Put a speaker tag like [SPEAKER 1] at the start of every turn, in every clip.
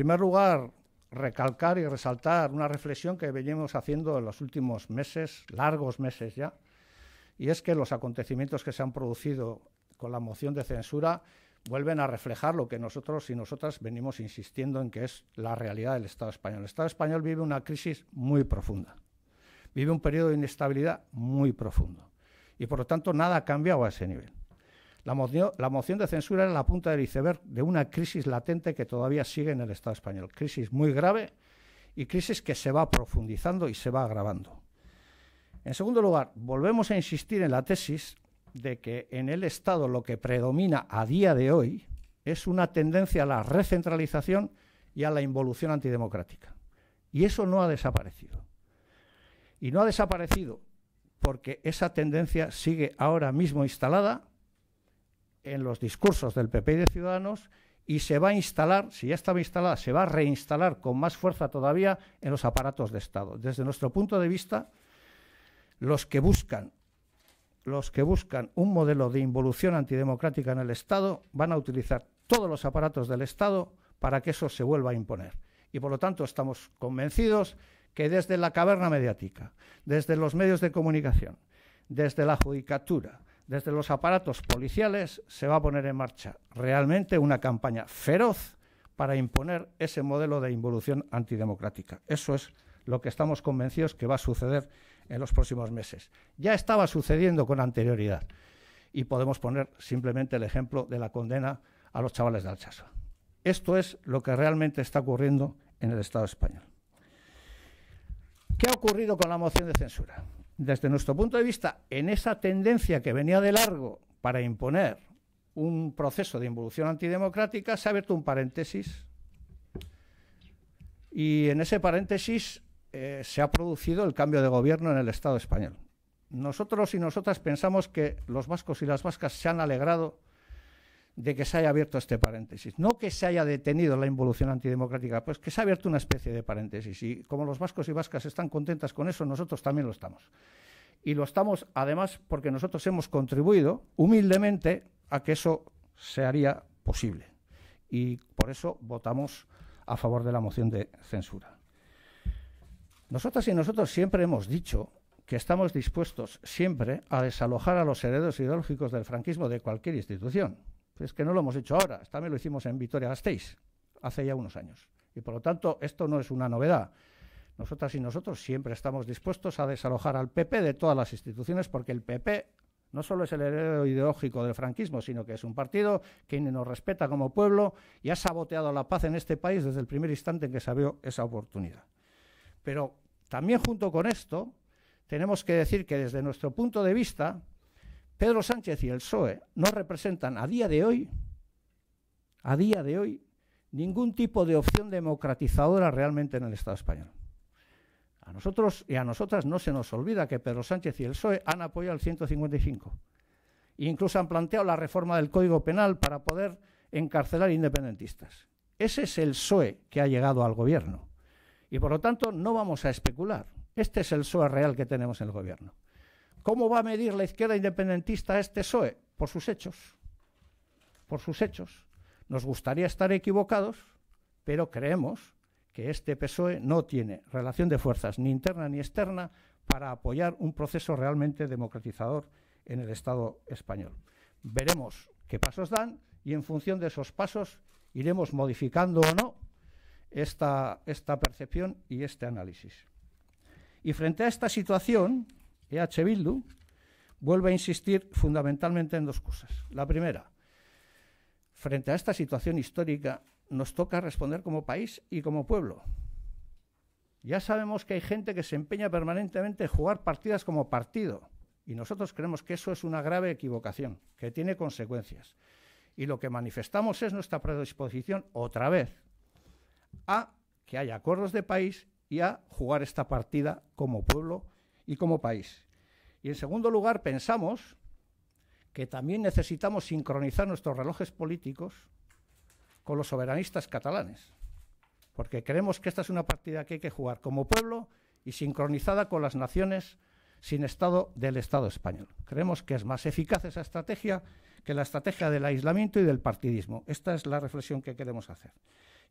[SPEAKER 1] En primer lugar, recalcar y resaltar una reflexión que venimos haciendo en los últimos meses, largos meses ya, y es que los acontecimientos que se han producido con la moción de censura vuelven a reflejar lo que nosotros y nosotras venimos insistiendo en que es la realidad del Estado español. El Estado español vive una crisis muy profunda, vive un periodo de inestabilidad muy profundo y por lo tanto nada ha cambiado a ese nivel. La moción, de censura era la punta del iceberg de una crisis latente que todavía sigue en el Estado español. Crisis muy grave y crisis que se va profundizando y se va agravando. En segundo lugar, volvemos a insistir en la tesis de que en el Estado lo que predomina a día de hoy es una tendencia a la recentralización y a la involución antidemocrática. Y eso no ha desaparecido. Y no ha desaparecido porque esa tendencia sigue ahora mismo instalada en los discursos del PP y de Ciudadanos y se va a instalar, si ya estaba instalada, se va a reinstalar con más fuerza todavía en los aparatos de Estado. Desde nuestro punto de vista, los que buscan los que buscan un modelo de involución antidemocrática en el Estado van a utilizar todos los aparatos del Estado para que eso se vuelva a imponer. Y por lo tanto estamos convencidos que desde la caverna mediática, desde los medios de comunicación, desde la judicatura, desde los aparatos policiales se va a poner en marcha realmente una campaña feroz para imponer ese modelo de involución antidemocrática. Eso es lo que estamos convencidos que va a suceder en los próximos meses. Ya estaba sucediendo con anterioridad y podemos poner simplemente el ejemplo de la condena a los chavales de Alchazo. Esto es lo que realmente está ocurriendo en el Estado español. ¿Qué ha ocurrido con la moción de censura? desde nuestro punto de vista, en esa tendencia que venía de largo para imponer un proceso de involución antidemocrática, se ha abierto un paréntesis. Y en ese paréntesis eh, se ha producido el cambio de gobierno en el Estado español. Nosotros y nosotras pensamos que los vascos y las vascas se han alegrado de que se haya abierto este paréntesis. No que se haya detenido la involución antidemocrática, pues que se ha abierto una especie de paréntesis. Y como los vascos y vascas están contentas con eso, nosotros también lo estamos. Y lo estamos, además, porque nosotros hemos contribuido humildemente a que eso se haría posible. Y por eso votamos a favor de la moción de censura. Nosotras y nosotros siempre hemos dicho que estamos dispuestos siempre a desalojar a los herederos ideológicos del franquismo de cualquier institución es que no lo hemos hecho ahora, también lo hicimos en Vitoria-Gasteiz, hace ya unos años. Y por lo tanto, esto no es una novedad. Nosotras y nosotros siempre estamos dispuestos a desalojar al PP de todas las instituciones porque el PP no solo es el heredero ideológico del franquismo, sino que es un partido que nos respeta como pueblo y ha saboteado la paz en este país desde el primer instante en que se abrió esa oportunidad. Pero también junto con esto, tenemos que decir que desde nuestro punto de vista, Pedro Sánchez y el PSOE no representan a día de hoy, a día de hoy, ningún tipo de opción democratizadora realmente en el Estado español. A nosotros y a nosotras no se nos olvida que Pedro Sánchez y el PSOE han apoyado el 155. E incluso han planteado la reforma del Código Penal para poder encarcelar independentistas. Ese es el PSOE que ha llegado al gobierno. Y por lo tanto no vamos a especular. Este es el PSOE real que tenemos en el gobierno. ¿Cómo va a medir la izquierda independentista a este PSOE? Por sus hechos. Por sus hechos. Nos gustaría estar equivocados, pero creemos que este PSOE no tiene relación de fuerzas ni interna ni externa para apoyar un proceso realmente democratizador en el Estado español. Veremos qué pasos dan y en función de esos pasos iremos modificando o no esta, esta percepción y este análisis. Y frente a esta situación, EH Bildu vuelve a insistir fundamentalmente en dos cosas. La primera, frente a esta situación histórica, nos toca responder como país y como pueblo. Ya sabemos que hay gente que se empeña permanentemente en jugar partidas como partido, y nosotros creemos que eso es una grave equivocación, que tiene consecuencias. Y lo que manifestamos es nuestra predisposición, otra vez, a que haya acuerdos de país y a jugar esta partida como pueblo y como país. Y en segundo lugar, pensamos que también necesitamos sincronizar nuestros relojes políticos con los soberanistas catalanes, porque creemos que esta es una partida que hay que jugar como pueblo y sincronizada con las naciones sin Estado del Estado español. Creemos que es más eficaz esa estrategia que la estrategia del aislamiento y del partidismo. Esta es la reflexión que queremos hacer.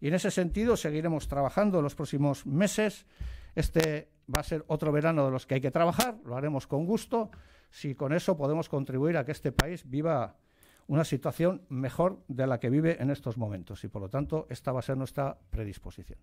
[SPEAKER 1] Y en ese sentido seguiremos trabajando en los próximos meses. Este va a ser otro verano de los que hay que trabajar, lo haremos con gusto, si con eso podemos contribuir a que este país viva una situación mejor de la que vive en estos momentos. Y por lo tanto, esta va a ser nuestra predisposición.